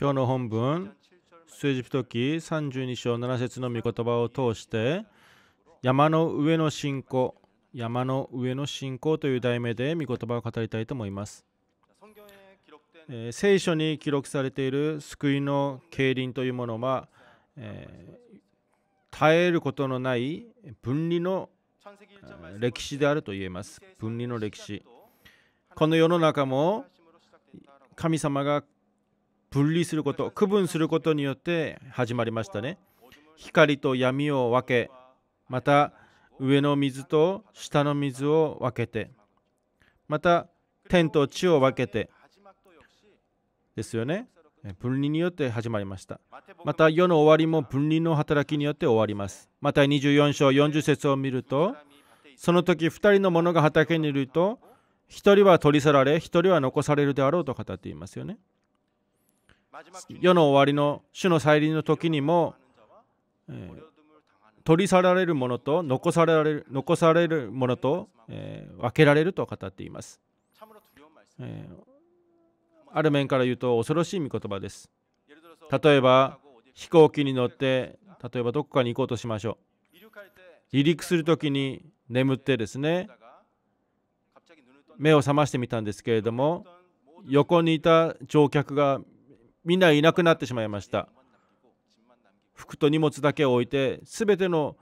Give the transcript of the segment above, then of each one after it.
今日の本文、数字記32章7節の御言葉を通して、山の上の信仰、山の上の信仰という題名で御言葉を語りたいと思います。えー、聖書に記録されている救いの競輪というものは、えー、耐えることのない分離の歴史であると言えます。分離の歴史。この世の中も神様が分離すること区分することによって始まりましたね光と闇を分けまた上の水と下の水を分けてまた天と地を分けてですよね分離によって始まりましたまた世の終わりも分離の働きによって終わりますまた24章40節を見るとその時2人の者が畑にいると1人は取り去られ1人は残されるであろうと語っていますよね世の終わりの主の再臨の時にも、えー、取り去られるものと残される残されるものと、えー、分けられると語っています、えー、ある面から言うと恐ろしい御言葉です例えば飛行機に乗って例えばどこかに行こうとしましょう離陸する時に眠ってですね目を覚ましてみたんですけれども横にいた乗客がみんないなくなってしまいました服と荷物だけを置いて全ての、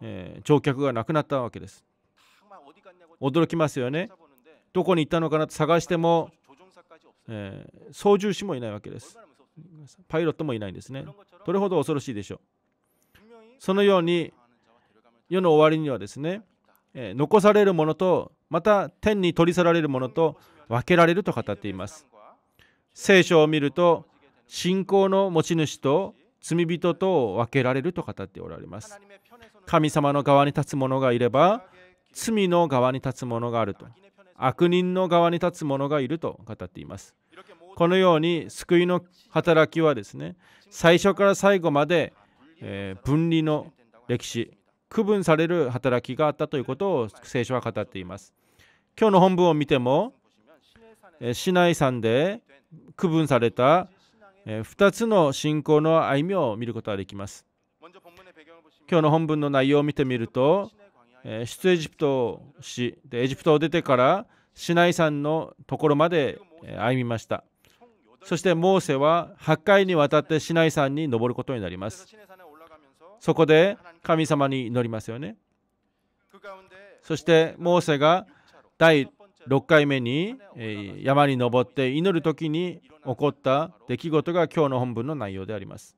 えー、乗客がなくなったわけです驚きますよねどこに行ったのかなと探しても、えー、操縦士もいないわけですパイロットもいないんですねどれほど恐ろしいでしょうそのように世の終わりにはですね、えー、残されるものとまた天に取り去られるものと分けられると語っています聖書を見ると信仰の持ち主と罪人と分けられると語っておられます。神様の側に立つ者がいれば、罪の側に立つ者があると、悪人の側に立つ者がいると語っています。このように救いの働きはですね、最初から最後まで、分離の歴史、区分される働きがあったということを聖書は語っています。今日の本文を見ても、市内山で区分された2つの信仰の歩みを見ることができます。今日の本文の内容を見てみると、出エジプト市でエジプトを出てからシナイ山のところまで歩みました。そしてモーセは8回にわたってシナイ山に登ることになります。そこで神様に祈りますよね。そしてモーセが第6回目に山に登って祈る時に起こった出来事が今日の本文の内容であります。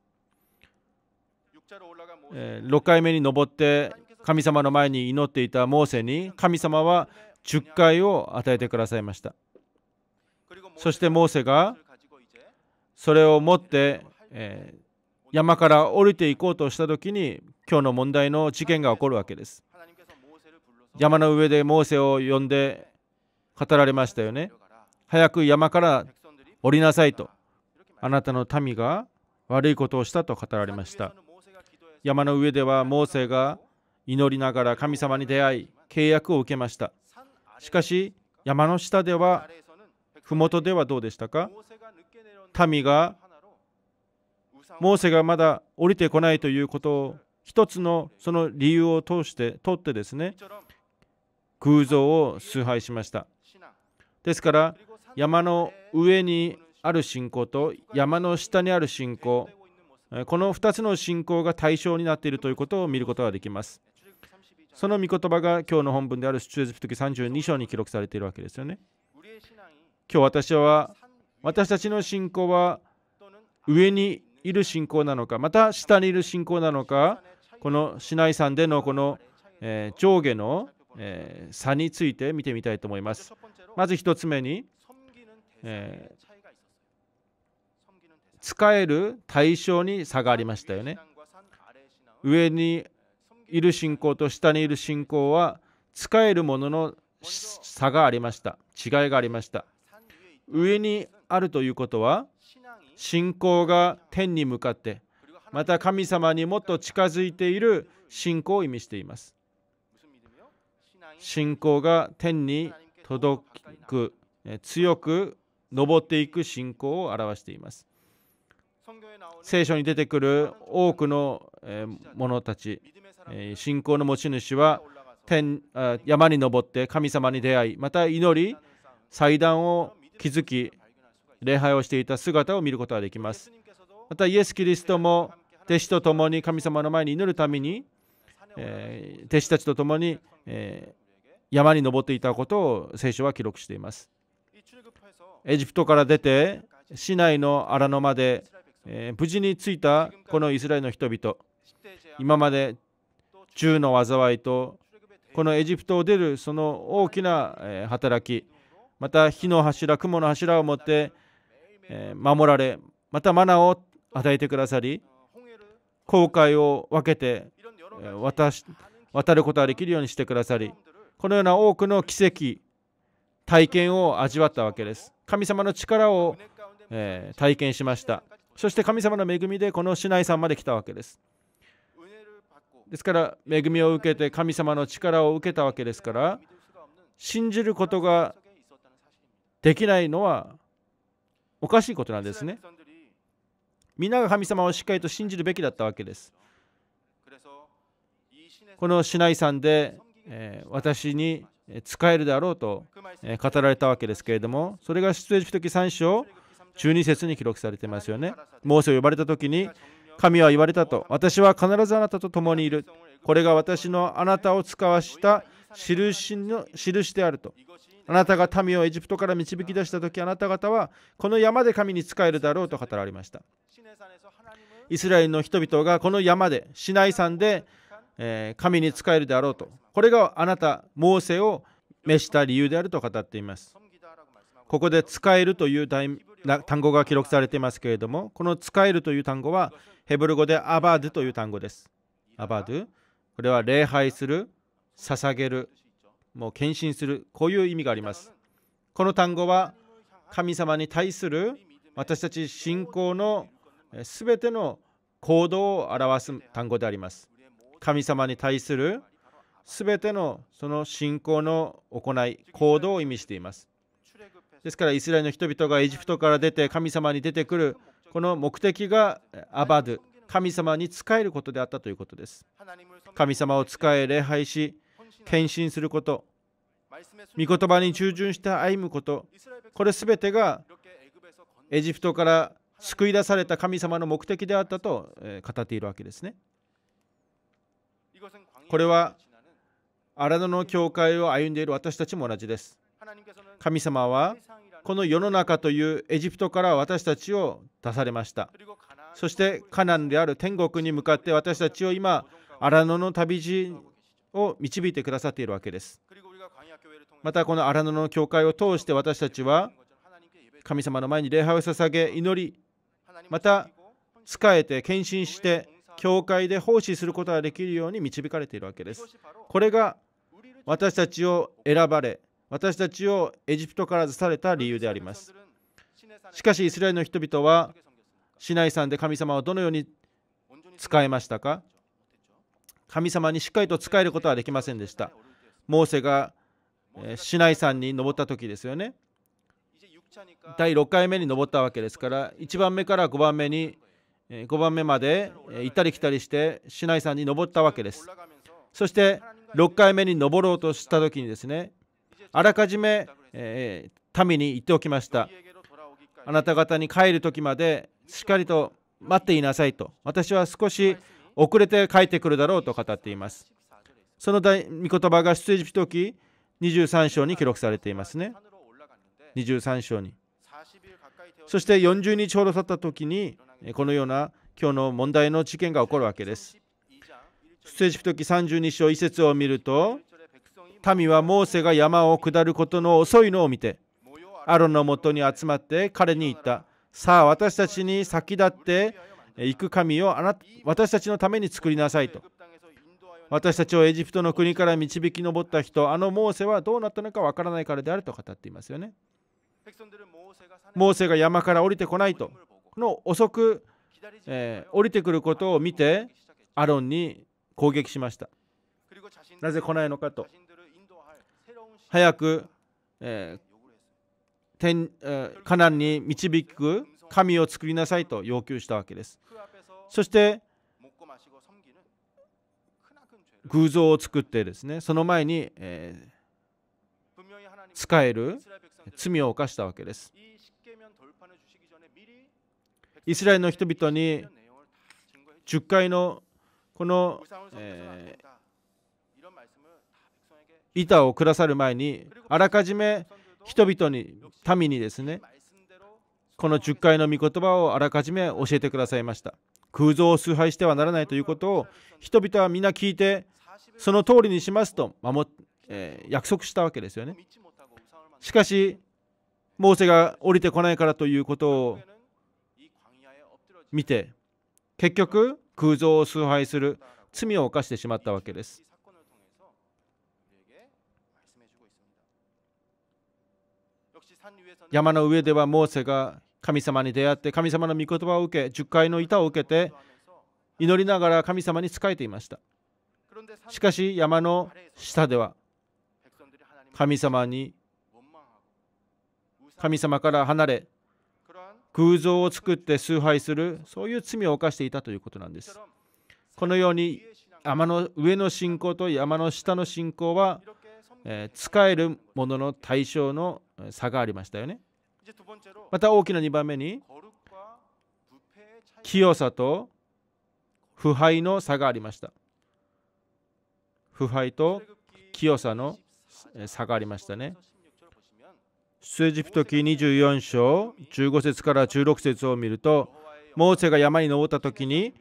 6回目に登って神様の前に祈っていたモーセに神様は10回を与えてくださいました。そしてモーセがそれを持って山から降りていこうとした時に今日の問題の事件が起こるわけです。山の上でモーセを呼んで語られましたよね。早く山から降りなさいと。あなたの民が悪いことをしたと語られました。山の上ではモーセが祈りながら神様に出会い契約を受けました。しかし山の下では麓ではどうでしたか民がモーセがまだ降りてこないということを一つのその理由を通してとってですね偶像を崇拝しましたですから山の上にある信仰と山の下にある信仰この2つの信仰が対象になっているということを見ることができますその御言葉が今日の本文である出エジプト記32章に記録されているわけですよね今日私は私たちの信仰は上にいる信仰なのかまた下にいる信仰なのかこの市内山でのこの、え上下の、え差について見てみたいと思いますまず1つ目に、えー、使える対象に差がありましたよね上にいる信仰と下にいる信仰は使えるものの差がありました違いがありました上にあるということは信仰が天に向かってまた神様にもっと近づいている信仰を意味しています信仰が天に届く強く登っていく信仰を表しています聖書に出てくる多くの者たち信仰の持ち主は天山に登って神様に出会いまた祈り祭壇を築き礼拝をしていた姿を見ることができますまたイエス・キリストも弟子と共に神様の前に祈るために、え弟子たちと共に、え山に登っていたことを聖書は記録しています。エジプトから出て、市内の荒野まで、えー、無事に着いたこのイスラエルの人々、今まで銃の災いと、このエジプトを出るその大きな、え働き、また火の柱、雲の柱を持って、え守られ、またマナを与えてくださり、後悔を分けて渡し渡ることができるようにしてくださり、このような多くの奇跡体験を味わったわけです神様の力を、えー、体験しましたそして神様の恵みでこの市内んまで来たわけですですから恵みを受けて神様の力を受けたわけですから信じることができないのはおかしいことなんですね皆が神様をしっかりと信じるべきだったわけですこの市内んで私に使えるだろうと語られたわけですけれどもそれが出エジプト記3章12節に記録されていますよねモーセを呼ばれた時に神は言われたと私は必ずあなたと共にいるこれが私のあなたを使わした印の印であるとあなたが民をエジプトから導き出した時あなた方はこの山で神に使えるだろうと語られましたイスラエルの人々がこの山でシナイ山でえー、神に仕えるであろうとこれがあなたモーセを召した理由であると語っていますここで「使える」という単語が記録されていますけれどもこの「使える」という単語はヘブル語で「アバドという単語ですアバドこれは礼拝する捧げるもう献身するこういう意味がありますこの単語は神様に対する私たち信仰のすべての行動を表す単語であります神様に対する全てのその信仰の行い、行動を意味しています。ですから、イスラエルの人々がエジプトから出て神様に出てくる、この目的がアバド、神様に仕えることであったということです。神様を仕え、礼拝し、献身すること、御言葉に従順して歩むこと、これ全てがエジプトから救い出された神様の目的であったと語っているわけですね。これは荒野の教会を歩んでいる私たちも同じです。神様はこの世の中というエジプトから私たちを出されました。そしてカナンである天国に向かって私たちを今荒野の旅路を導いてくださっているわけです。またこの荒野の教会を通して私たちは神様の前に礼拝を捧げ祈りまた仕えて献身して教会で奉仕することができるように導かれているわけです。これが私たちを選ばれ、私たちをエジプトから出された理由であります。しかし、イスラエルの人々は、市内山で神様をどのように使えましたか神様にしっかりと使えることはできませんでした。モーセが市内山に登った時ですよね。第6回目に登ったわけですから、1番目から5番目に5番目まで行ったり来たりして市内山に登ったわけですそして6回目に登ろうとした時にですねあらかじめ、民に言っておきましたあなた方に帰る時までしっかりと待っていなさいと私は少し遅れて帰ってくるだろうと語っていますその御言葉が出エ時プト記23章に記録されていますね23章にそして40日ほど経った時にこのような今日の問題の事件が起こるわけです。出エジプト記32章1節を見ると民はモーセが山を下ることの遅いのを見てアロンのもとに集まって彼に言ったさあ私たちに先立って行く神をあな私たちのために作りなさいと私たちをエジプトの国から導き上った人あのモーセはどうなったのかわからないからであると語っていますよねモーセが山から降りてこないとの遅く、えー、降りてくることを見てアロンに攻撃しましたなぜ来ないのかと早く、えー、天えー、カナンに導く神を作りなさいと要求したわけですそして偶像を作ってですねその前に、えー、使える罪を犯したわけですイスラエルの人々に10回のこの、えー、板を下さる前にあらかじめ人々に民にですねこの10回の御言葉をあらかじめ教えてくださいました空像を崇拝してはならないということを人々は皆聞いてその通りにしますと守、えー、約束したわけですよねしかしモーセが降りてこないからということを見て結局空想を崇拝する罪を犯してしまったわけです。山の上ではモーセが神様に出会って神様の御言葉を受け10回の板を受けて祈りながら神様に仕えていましたしかし山の下では神様に神様から離れ偶像を作って崇拝するそういう罪を犯していたということなんですこのように山の上の信仰と山の下の信仰は、えー、使えるものの対象の差がありましたよねまた大きな2番目に清さと腐敗の差がありました腐敗と清さの差がありましたね出エジプト記24章15節から16節を見るとモーセが山に登った時に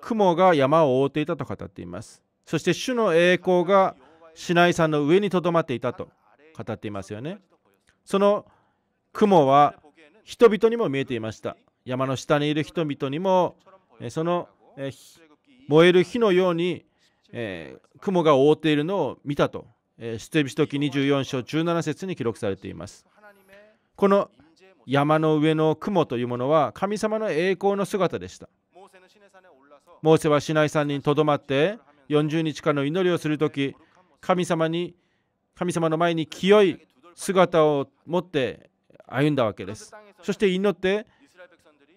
雲が山を覆っていたと語っていますそして主の栄光がシナイ山の上にとどまっていたと語っていますよねその雲は人々にも見えていました山の下にいる人々にもその燃える火のように、え雲が覆っているのを見たと、えテ出エビシト記24章17節に記録されていますこの山の上の雲というものは神様の栄光の姿でした。モーセはシナイ山にとどまって40日間の祈りをするとき、神様に神様の前に清い姿を持って歩んだわけです。そして祈って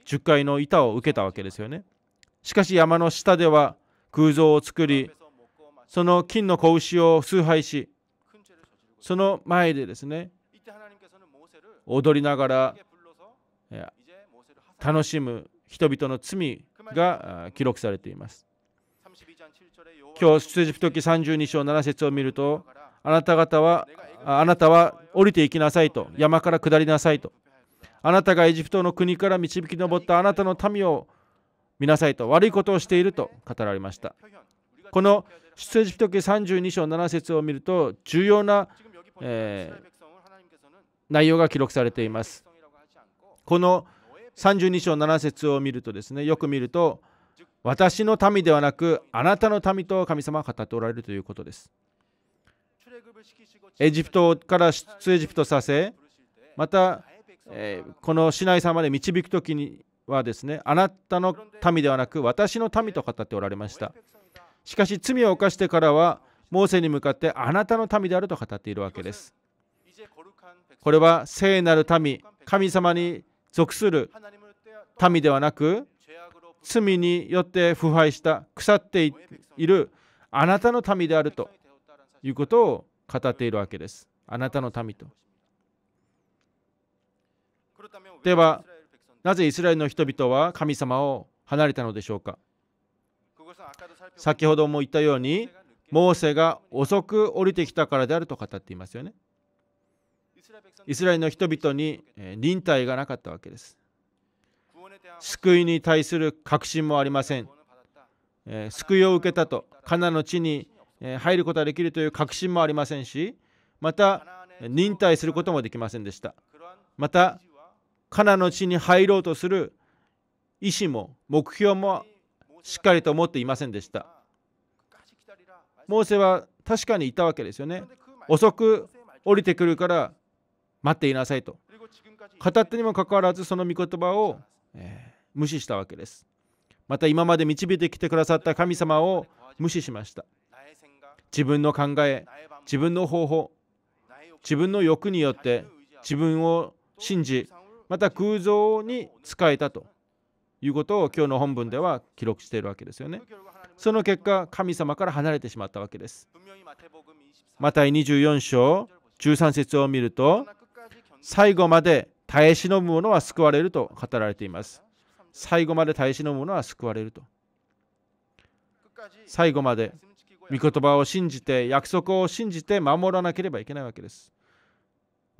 10回の板を受けたわけですよね。しかし山の下では空像を作り、その金の子牛を崇拝し、その前でですね、踊りながら楽しむ人々の罪が記録されています。今日、出エジプト記32章7節を見ると、あなた方は、あなたは降りていきなさいと、山から下りなさいと、あなたがエジプトの国から導き上ったあなたの民を見なさいと、悪いことをしていると語られました。この出エジプト記32章7節を見ると、重要な、えー、内容が記録されています。この32章7節を見るとですね、よく見ると、私の民ではなく、あなたの民と神様は語っておられるということです。エジプトから出エジプトさせ、また、えこの市内さんまで導く時にはですね、あなたの民ではなく、私の民と語っておられました。しかし、罪を犯してからは、モーセに向かってあなたの民であると語っているわけです。これは聖なる民、神様に属する民ではなく、罪によって腐敗した、腐っているあなたの民であるということを語っているわけです。あなたの民と。では、なぜイスラエルの人々は神様を離れたのでしょうか先ほども言ったように、モーセが遅く降りてきたからであると語っていますよね。イスラエルの人々に忍耐がなかったわけです。救いに対する確信もありません。救いを受けたと、カナの地に入ることができるという確信もありませんし、また忍耐することもできませんでした。また、カナの地に入ろうとする意思も目標もしっかりと持っていませんでした。モーセは確かにいたわけですよね。遅く降りてくるから待っていなさいと語ってにもかかわらずその御言葉を、えー、無視したわけですまた今まで導いてきてくださった神様を無視しました自分の考え自分の方法自分の欲によって自分を信じまた偶像に仕えたということを今日の本文では記録しているわけですよねその結果神様から離れてしまったわけですマタイ24章13節を見ると最後まで耐え忍ぶ者は救われると語られています。最後まで耐え忍ぶ者は救われると。最後まで御言葉を信じて約束を信じて守らなければいけないわけです。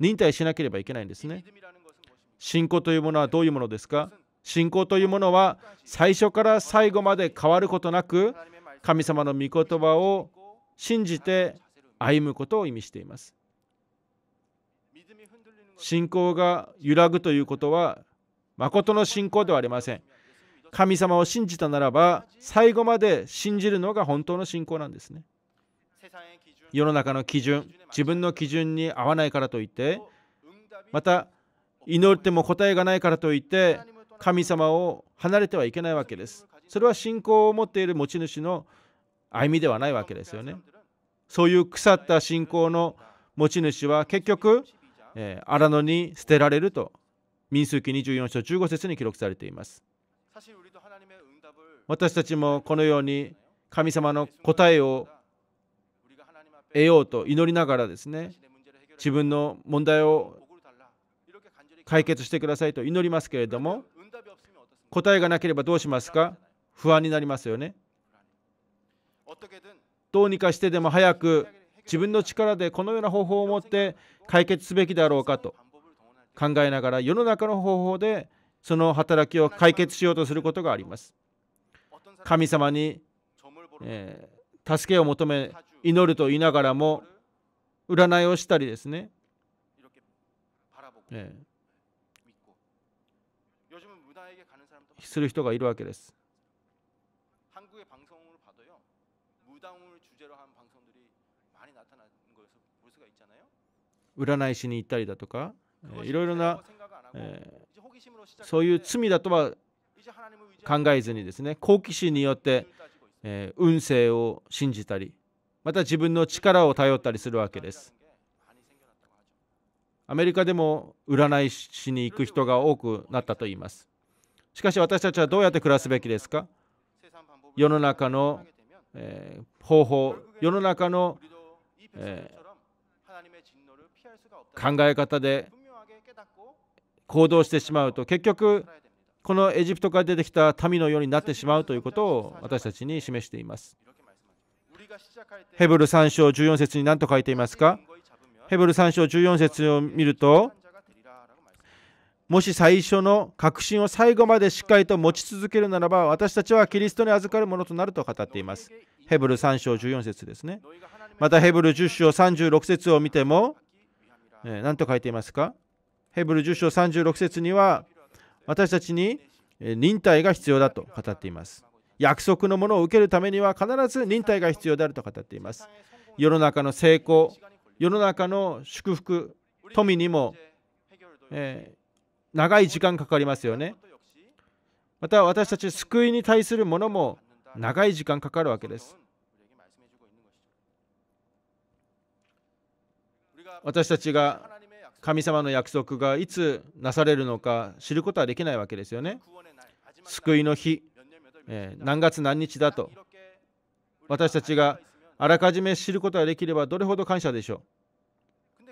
忍耐しなければいけないんですね。信仰というものはどういうものですか信仰というものは最初から最後まで変わることなく神様の御言葉を信じて歩むことを意味しています。信仰が揺らぐということは、誠の信仰ではありません。神様を信じたならば、最後まで信じるのが本当の信仰なんですね。世の中の基準、自分の基準に合わないからといって、また、祈っても答えがないからといって、神様を離れてはいけないわけです。それは信仰を持っている持ち主の歩みではないわけですよね。そういう腐った信仰の持ち主は結局えー、荒野に捨てられると民数記24章15節に記録されています私たちもこのように神様の答えを得ようと祈りながらですね自分の問題を解決してくださいと祈りますけれども答えがなければどうしますか不安になりますよねどうにかしてでも早く自分の力でこのような方法を持って解決すべきであろうかと考えながら世の中の方法でその働きを解決しようとすることがあります。神様に、えー、助けを求め祈ると言いながらも占いをしたりですね、えー、する人がいるわけです。占い師に行ったりだとか、えいろいろな、えー、そういう罪だとは考えずにですね好奇心によって、えー、運勢を信じたりまた自分の力を頼ったりするわけですアメリカでも占い師に行く人が多くなったといいますしかし私たちはどうやって暮らすべきですか世の中の、えー、方法世の中の、えー考え方で行動してしまうと結局このエジプトから出てきた民のようになってしまうということを私たちに示していますヘブル3章14節に何と書いていますかヘブル3章14節を見るともし最初の確信を最後までしっかりと持ち続けるならば私たちはキリストに預かるものとなると語っていますヘブル3章14節ですねまたヘブル10章36節を見ても何と書いていますかヘブル10章36節には私たちに忍耐が必要だと語っています。約束のものを受けるためには必ず忍耐が必要であると語っています。世の中の成功、世の中の祝福、富にも、えー、長い時間かかりますよね。また私たち救いに対するものも長い時間かかるわけです。私たちが神様の約束がいつなされるのか知ることはできないわけですよね。救いの日、えー、何月何日だと私たちがあらかじめ知ることができればどれほど感謝でしょう。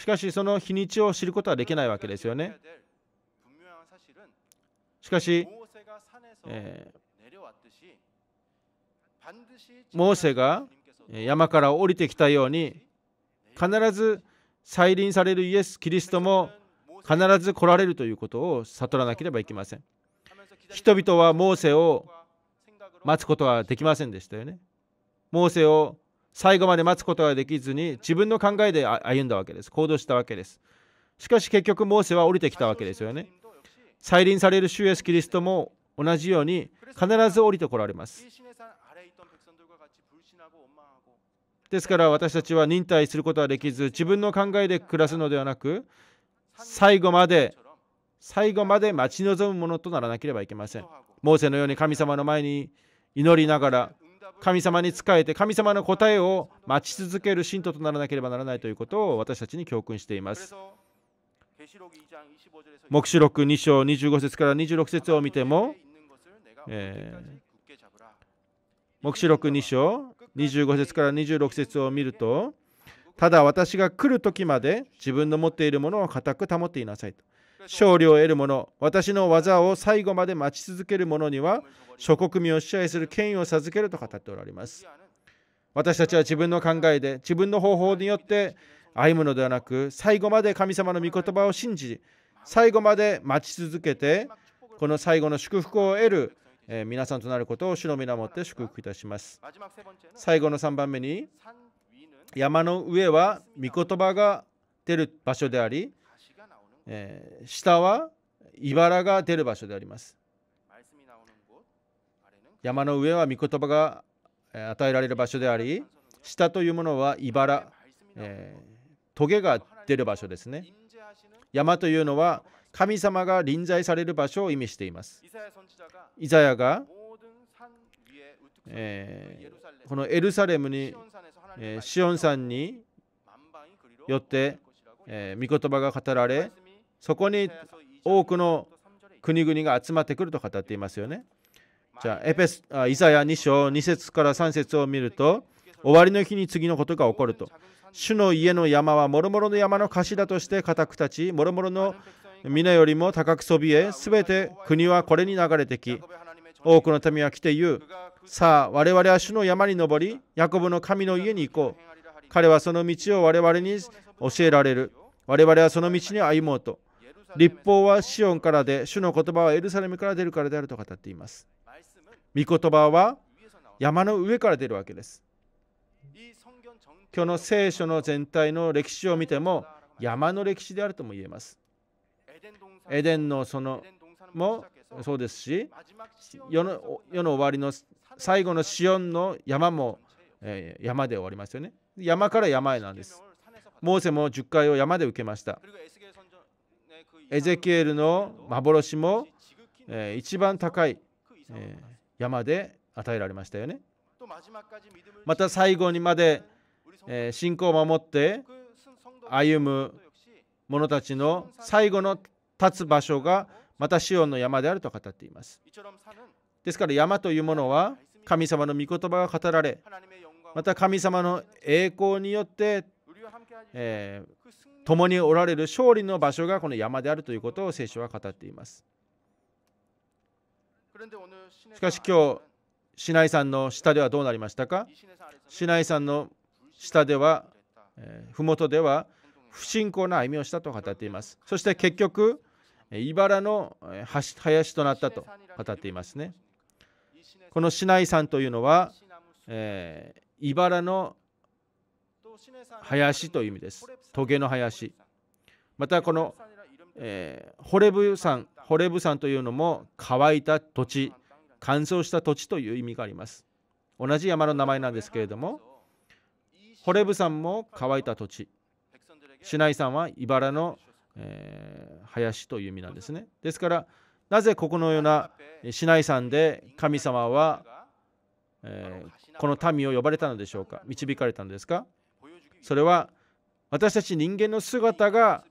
しかしその日にちを知ることはできないわけですよね。しかし、えー、モーセが山から降りてきたように必ず再臨されるイエス・キリストも必ず来られるということを悟らなければいけません。人々はモーセを待つことはできませんでしたよね。モーセを最後まで待つことはできずに自分の考えで歩んだわけです。行動したわけです。しかし結局モーセは降りてきたわけですよね。再臨される主イエス・キリストも同じように必ず降りてこられます。ですから私たちは忍耐することはできず自分の考えで暮らすのではなく最後まで最後まで待ち望むものとならなければいけません。モーセのように神様の前に祈りながら神様に仕えて神様の答えを待ち続ける信徒とならなければならないということを私たちに教訓しています。黙示録2章25節から26節を見ても、えー、黙示録2章25節から26節を見るとただ私が来る時まで自分の持っているものを固く保っていなさいと勝利を得る者私の技を最後まで待ち続ける者には諸国民を支配する権威を授けると語っておられます私たちは自分の考えで自分の方法によって歩むのではなく最後まで神様の御言葉を信じ最後まで待ち続けてこの最後の祝福を得るえ皆さんとなることを主の皆をもって祝福いたします。最後の3番目に、山の上は御言葉が出る場所であり、え下は茨が出る場所であります。山の上は御言葉が与えられる場所であり、下というものは茨、えー、棘が出る場所ですね。山というのは神様が臨在される場所を意味しています。イザヤが、えこのエルサレムに、えシオン山によって、え御言葉が語られそこに多くの国々が集まってくると語っていますよね。じゃあエペスあイザヤ2章2節から3節を見ると終わりの日に次のことが起こると主の家の山は諸々の山の頭として固く立ち、諸々の皆よりも高くそびえ、すべて国はこれに流れてき、多くの民は来て言う。さあ、我々は主の山に登り、ヤコブの神の家に行こう。彼はその道を我々に教えられる。我々はその道に歩もうと。立法はシオンからで、主の言葉はエルサレムから出るからであると語っています。御言葉は山の上から出るわけです。今日の聖書の全体の歴史を見ても山の歴史であるとも言えます。エデンのそのもそうですし世の世の終わりの最後のシオンの山も、えー、山で終わりますよね。山から山へなんです。モーセも10回を山で受けました。エゼキエルの幻も、えー、一番高い、えー、山で与えられましたよね。また最後にまで、え信仰を守って歩む者たちの最後の立つ場所がまたシオンの山であると語っています。ですから山というものは神様の御言葉が語られまた神様の栄光によって、えー、共におられる勝利の場所がこの山であるということを聖書は語っています。しかし今日市内さんの下ではどうなりましたか市内さんの下では、えも麓では不信仰な歩みをしたと語っています。そして結局、茨の林となったと語っていますね。この市内さんというのは、え茨の林という意味です。トゲの林。またこの、えー、ホレブ山、ホレブ山というのも乾いた土地乾燥した土地という意味があります同じ山の名前なんですけれどもホレブ山も乾いた土地シナイ山は茨の、えー、林という意味なんですねですからなぜここのようなシナイ山で神様は、えー、この民を呼ばれたのでしょうか導かれたのですかそれは私たち人間の姿が、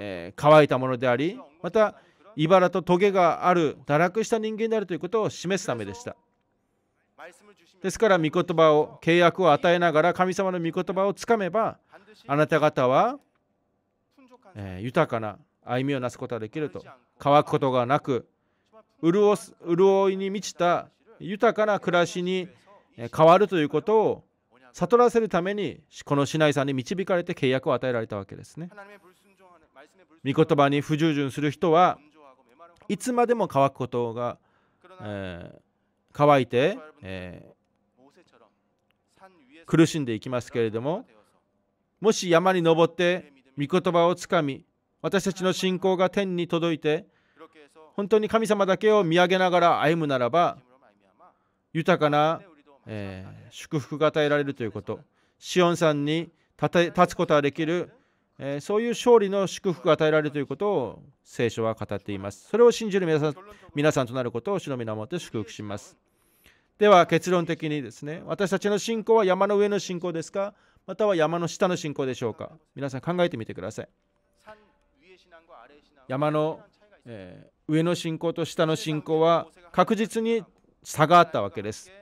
えー、乾いたものでありまた茨とトゲがある堕落した人間であるということを示すためでしたですから御言葉を契約を与えながら神様の御言葉をつかめばあなた方は、えー、豊かな歩みをなすことができると乾くことがなく潤す潤いに満ちた豊かな暮らしに変わるということを悟らせるためにこの市内さんに導かれて契約を与えられたわけですね。御言葉に不従順する人はいつまでも乾くことが、えー、乾いて、えー、苦しんでいきますけれどももし山に登って御言葉をつかみ私たちの信仰が天に届いて本当に神様だけを見上げながら歩むならば豊かな、えー、祝福が与えられるということシオンさんに立つことができるえー、そういう勝利の祝福が与えられるということを聖書は語っています。それを信じる皆さん皆さんとなることを主の皆もって祝福します。では結論的にですね、私たちの信仰は山の上の信仰ですか、または山の下の信仰でしょうか。皆さん考えてみてください。山の、えー、上の信仰と下の信仰は確実に差があったわけです。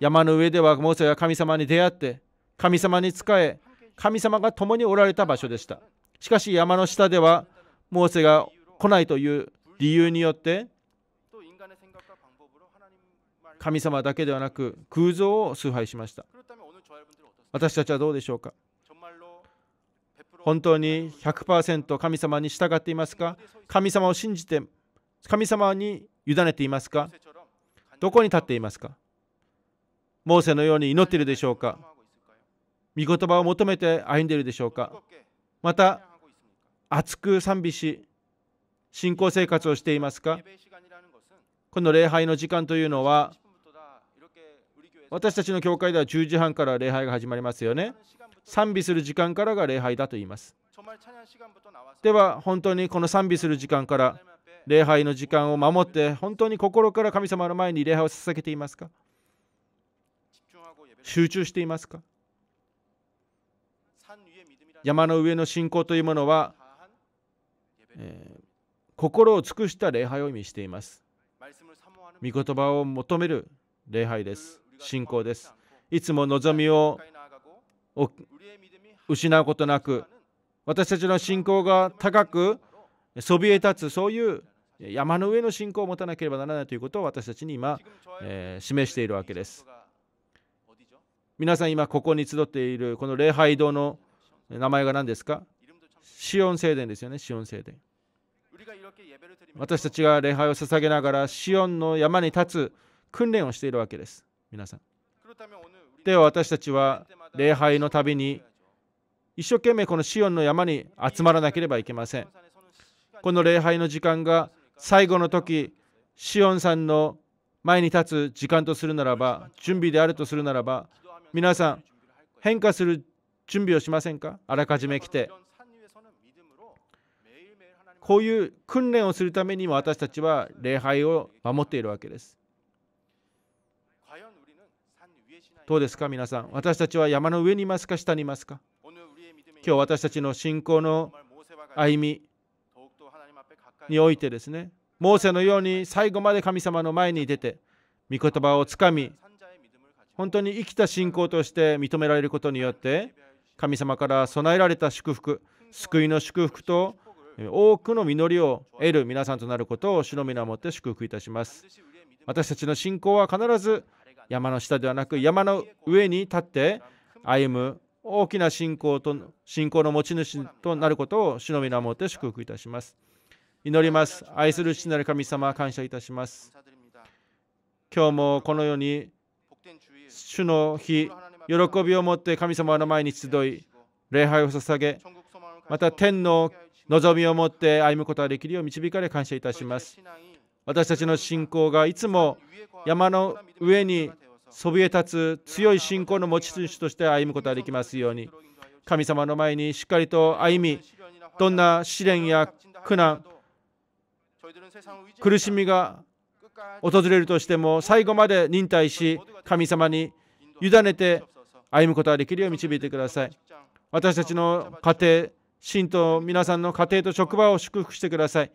山の上ではモーセは神様に出会って、神様に仕え、神様が共におられた場所でしたしかし山の下ではモーセが来ないという理由によって神様だけではなく偶像を崇拝しました私たちはどうでしょうか本当に100%神様に従っていますか神様を信じて神様に委ねていますかどこに立っていますかモーセのように祈っているでしょうか御言葉を求めて歩んでいるでしょうかまた熱く賛美し信仰生活をしていますかこの礼拝の時間というのは私たちの教会では10時半から礼拝が始まりますよね賛美する時間からが礼拝だと言いますでは本当にこの賛美する時間から礼拝の時間を守って本当に心から神様の前に礼拝を捧げていますか集中していますか山の上の信仰というものは、えー、心を尽くした礼拝を意味しています。御言葉を求める礼拝です。信仰です。いつも望みを失うことなく、私たちの信仰が高くそびえ立つ、そういう山の上の信仰を持たなければならないということを私たちに今、えー、示しているわけです。皆さん今ここに集っているこの礼拝堂の名前が何ですかシオン聖殿ですよね、シオン聖殿。私たちが礼拝を捧げながら、シオンの山に立つ訓練をしているわけです、皆さん。では私たちは礼拝のたびに、一生懸命このシオンの山に集まらなければいけません。この礼拝の時間が最後の時、シオンさんの前に立つ時間とするならば、準備であるとするならば、皆さん、変化する準備をしませんかあらかじめ来てこういう訓練をするためにも私たちは礼拝を守っているわけですどうですか皆さん私たちは山の上にいますか下にいますか今日私たちの信仰の歩みにおいてですねモーセのように最後まで神様の前に出て御言葉をつかみ本当に生きた信仰として認められることによって神様から備えられた祝福救いの祝福と多くの実りを得る皆さんとなることを主の皆をもって祝福いたします私たちの信仰は必ず山の下ではなく山の上に立って歩む大きな信仰と信仰の持ち主となることを主の皆をもって祝福いたします祈ります愛する父なる神様感謝いたします今日もこのように主の日喜びを持って神様の前に集い礼拝を捧げまた天の望みを持って歩むことができるよう導かれ感謝いたします私たちの信仰がいつも山の上にそびえ立つ強い信仰の持ち主として歩むことができますように神様の前にしっかりと歩みどんな試練や苦難苦しみが訪れるとしても最後まで忍耐し神様に委ねて歩むことができるよう導いてください私たちの家庭信徒皆さんの家庭と職場を祝福してください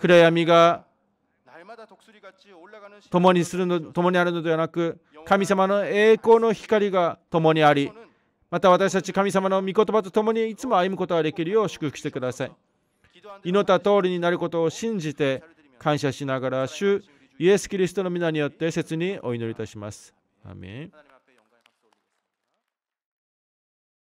暗闇が共にするの共にあるのではなく神様の栄光の光が共にありまた私たち神様の御言葉と共にいつも歩むことができるよう祝福してください祈った通りになることを信じて感謝しながら主イエス・キリストの皆によって切にお祈りいたします。アメン